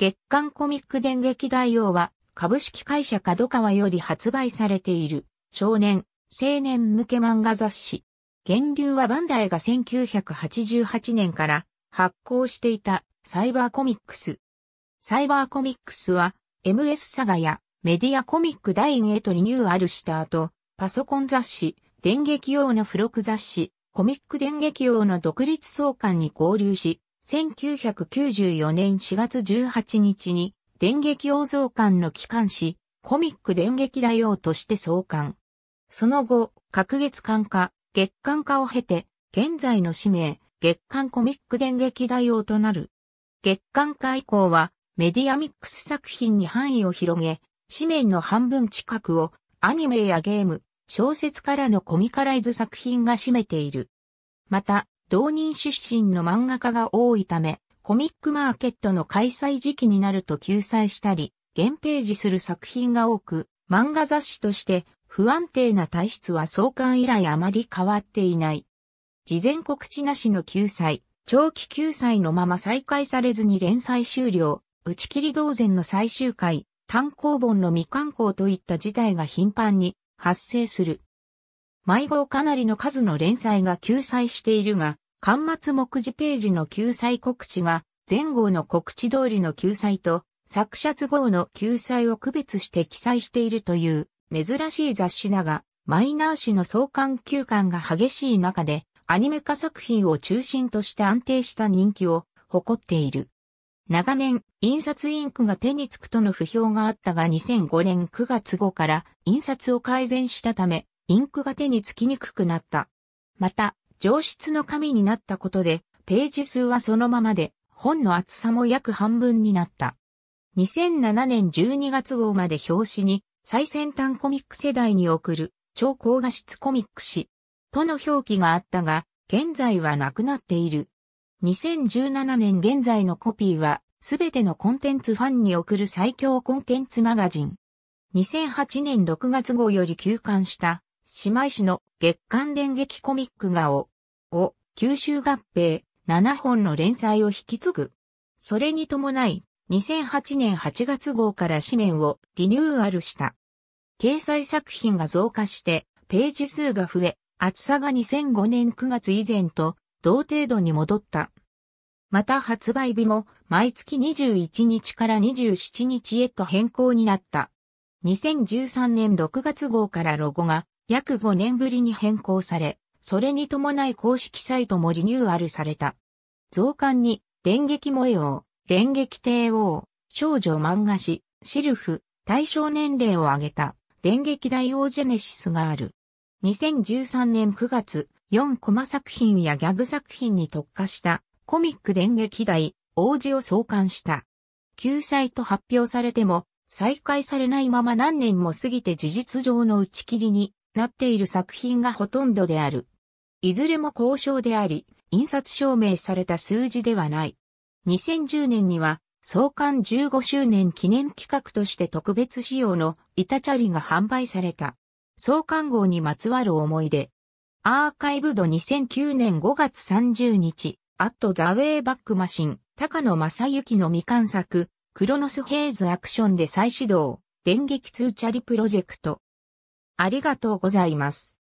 月刊コミック電撃大王は、株式会社角川より発売されている、少年、青年向け漫画雑誌。源流はバンダイが1988年から発行していたサイバーコミックス。サイバーコミックスは MS サガやメディアコミックインへとリニューアルした後、パソコン雑誌、電撃用の付録雑誌、コミック電撃用の独立相関に合流し、1994年4月18日に電撃王像館の機関誌コミック電撃大王として創刊。その後、各月刊化、月刊化を経て、現在の氏名、月刊コミック電撃大王となる。月刊化以降はメディアミックス作品に範囲を広げ、紙面の半分近くをアニメやゲーム、小説からのコミカライズ作品が占めている。また、同人出身の漫画家が多いため、コミックマーケットの開催時期になると救済したり、原ページする作品が多く、漫画雑誌として不安定な体質は創刊以来あまり変わっていない。事前告知なしの救済、長期救済のまま再開されずに連載終了、打ち切り同然の最終回、単行本の未刊行といった事態が頻繁に発生する。毎号かなりの数の連載が救済しているが、端末目次ページの救済告知が、前号の告知通りの救済と、作者都合の救済を区別して記載しているという、珍しい雑誌だが、マイナー誌の創刊休刊が激しい中で、アニメ化作品を中心として安定した人気を誇っている。長年、印刷インクが手につくとの不評があったが2005年9月後から印刷を改善したため、インクが手につきにくくなった。また、上質の紙になったことで、ページ数はそのままで、本の厚さも約半分になった。2007年12月号まで表紙に、最先端コミック世代に送る、超高画質コミック誌、との表記があったが、現在はなくなっている。2017年現在のコピーは、すべてのコンテンツファンに送る最強コンテンツマガジン。2008年6月号より休刊した姉妹誌の月刊電撃コミック画を、を、九州合併、7本の連載を引き継ぐ。それに伴い、2008年8月号から紙面をリニューアルした。掲載作品が増加して、ページ数が増え、厚さが2005年9月以前と同程度に戻った。また発売日も毎月21日から27日へと変更になった。2013年6月号からロゴが約5年ぶりに変更され、それに伴い公式サイトもリニューアルされた。増刊に、電撃萌え王、電撃帝王、少女漫画誌、シルフ、対象年齢を挙げた、電撃大王ジェネシスがある。2013年9月、4コマ作品やギャグ作品に特化したコミック電撃大王子を創刊した。救済と発表されても再開されないまま何年も過ぎて事実上の打ち切りになっている作品がほとんどである。いずれも交渉であり、印刷証明された数字ではない。2010年には、創刊15周年記念企画として特別仕様の板チャリが販売された。創刊号にまつわる思い出。アーカイブド2009年5月30日、アットザウェイバックマシン、高野正幸の未完作、クロノスヘイズアクションで再始動、電撃通チャリプロジェクト。ありがとうございます。